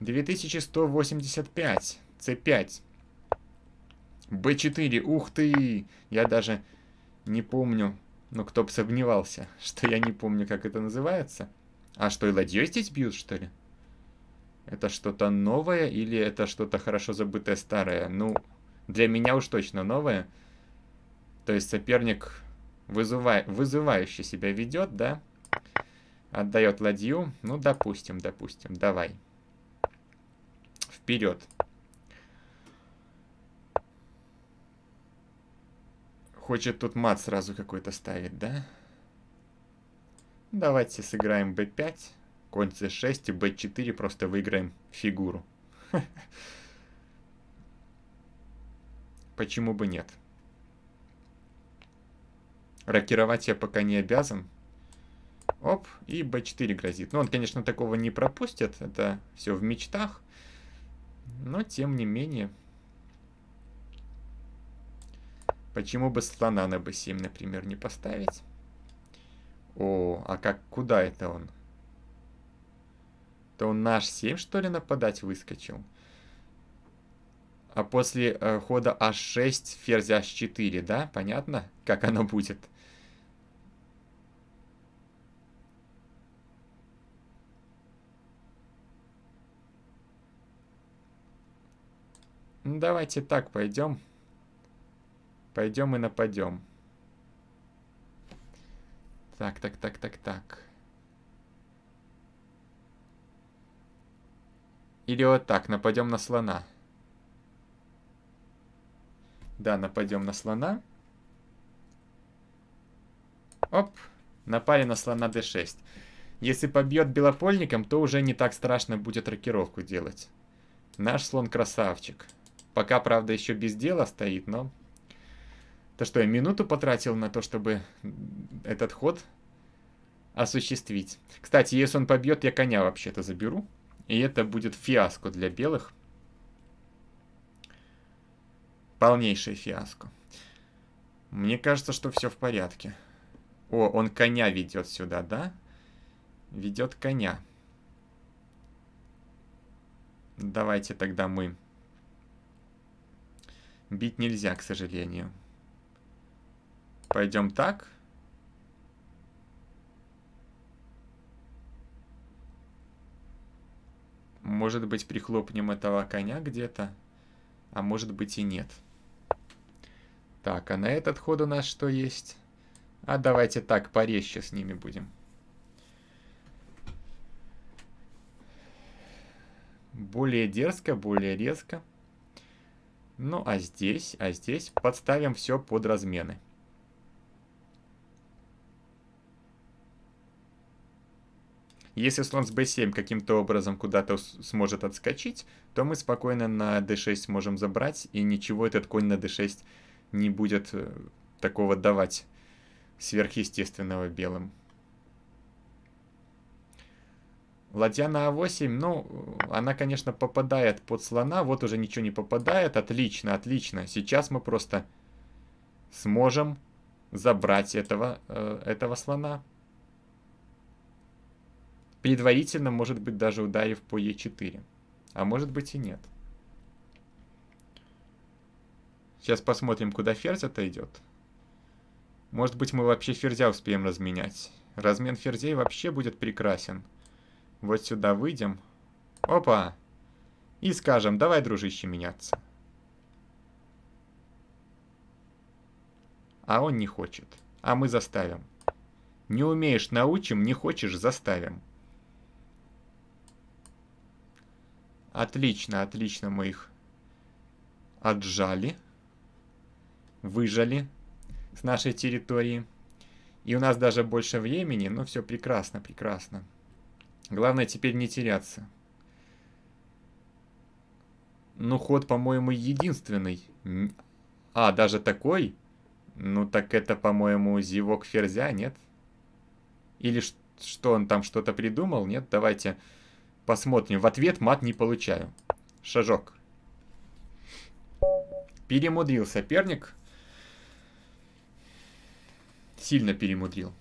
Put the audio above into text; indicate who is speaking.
Speaker 1: 2185. c 5 b 4 Ух ты! Я даже не помню. Ну, кто бы сомневался, что я не помню, как это называется. А что, и ладьей здесь бьют, что ли? Это что-то новое или это что-то хорошо забытое старое? Ну, для меня уж точно новое. То есть соперник вызыва... вызывающе себя ведет, да? Отдает ладью. Ну, допустим, допустим. Давай. Вперед. Хочет тут мат сразу какой-то ставить, да? Давайте сыграем b5. Конь c6 и b4 просто выиграем фигуру. Почему бы нет? Рокировать я пока не обязан. Оп, и b4 грозит. Ну он, конечно, такого не пропустит, это все в мечтах. Но, тем не менее, почему бы слона на b7, например, не поставить? О, а как, куда это он? То он наш 7, что ли, нападать выскочил? А после э, хода h6, а ферзь h4, а да? Понятно, как оно будет? Ну, давайте так пойдем. Пойдем и нападем. Так, так, так, так, так. Или вот так, нападем на слона. Да, нападем на слона. Оп, напали на слона d6. Если побьет белопольником, то уже не так страшно будет рокировку делать. Наш слон красавчик. Пока, правда, еще без дела стоит, но... То что, я минуту потратил на то, чтобы этот ход осуществить. Кстати, если он побьет, я коня вообще-то заберу. И это будет фиаско для белых. Полнейшее фиаско. Мне кажется, что все в порядке. О, он коня ведет сюда, да? Ведет коня. Давайте тогда мы бить нельзя, к сожалению. Пойдем так. Может быть, прихлопнем этого коня где-то, а может быть и нет. Так, а на этот ход у нас что есть? А давайте так, порезче с ними будем. Более дерзко, более резко. Ну, а здесь, а здесь подставим все под размены. Если слон с b7 каким-то образом куда-то сможет отскочить, то мы спокойно на d6 можем забрать, и ничего этот конь на d6 не будет э, такого давать сверхъестественного белым. Ладья на А8, ну, она, конечно, попадает под слона. Вот уже ничего не попадает. Отлично, отлично. Сейчас мы просто сможем забрать этого, э, этого слона. Предварительно, может быть, даже ударив по Е4. А может быть и нет. Сейчас посмотрим, куда ферзь отойдет. Может быть, мы вообще ферзя успеем разменять. Размен ферзей вообще будет прекрасен. Вот сюда выйдем. Опа! И скажем, давай, дружище, меняться. А он не хочет. А мы заставим. Не умеешь, научим, не хочешь, заставим. Отлично, отлично мы их отжали, выжали с нашей территории. И у нас даже больше времени, но все прекрасно, прекрасно. Главное теперь не теряться. Ну, ход, по-моему, единственный. А, даже такой? Ну, так это, по-моему, зевок ферзя, нет? Или что, он там что-то придумал? Нет, давайте посмотрим. В ответ мат не получаю. Шажок. Перемудрил соперник. Сильно перемудрил.